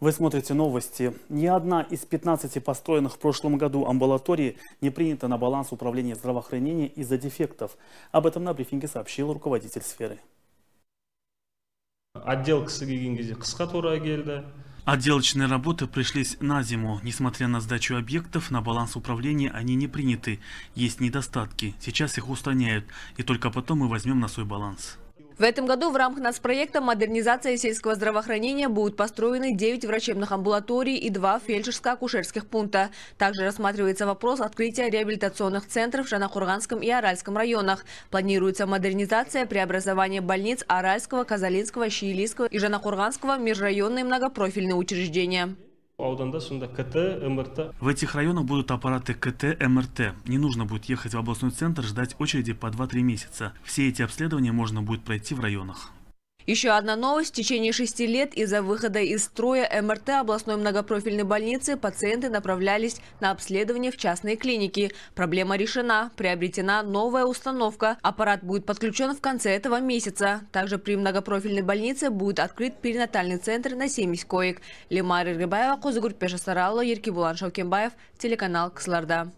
Вы смотрите новости. Ни одна из 15 построенных в прошлом году амбулаторий не принята на баланс управления здравоохранения из-за дефектов. Об этом на брифинге сообщил руководитель сферы. Отдел Отделочные работы пришлись на зиму. Несмотря на сдачу объектов, на баланс управления они не приняты. Есть недостатки. Сейчас их устраняют. И только потом мы возьмем на свой баланс. В этом году в рамках нацпроекта «Модернизация сельского здравоохранения» будут построены 9 врачебных амбулаторий и 2 фельдшерско-акушерских пункта. Также рассматривается вопрос открытия реабилитационных центров в Жанахурганском и Аральском районах. Планируется модернизация преобразования больниц Аральского, Казалинского, Щиилийского и Жанахурганского межрайонные многопрофильные учреждения. В этих районах будут аппараты КТ, МРТ. Не нужно будет ехать в областной центр, ждать очереди по 2-3 месяца. Все эти обследования можно будет пройти в районах. Еще одна новость. В течение шести лет из-за выхода из строя МРТ областной многопрофильной больницы пациенты направлялись на обследование в частные клиники. Проблема решена. Приобретена новая установка. Аппарат будет подключен в конце этого месяца. Также при многопрофильной больнице будет открыт перинатальный центр на 70 коек. Лимар Иргибаева, Козыгур Пешасаралла, Еркибулан Шаукембаев, телеканал Ксларда.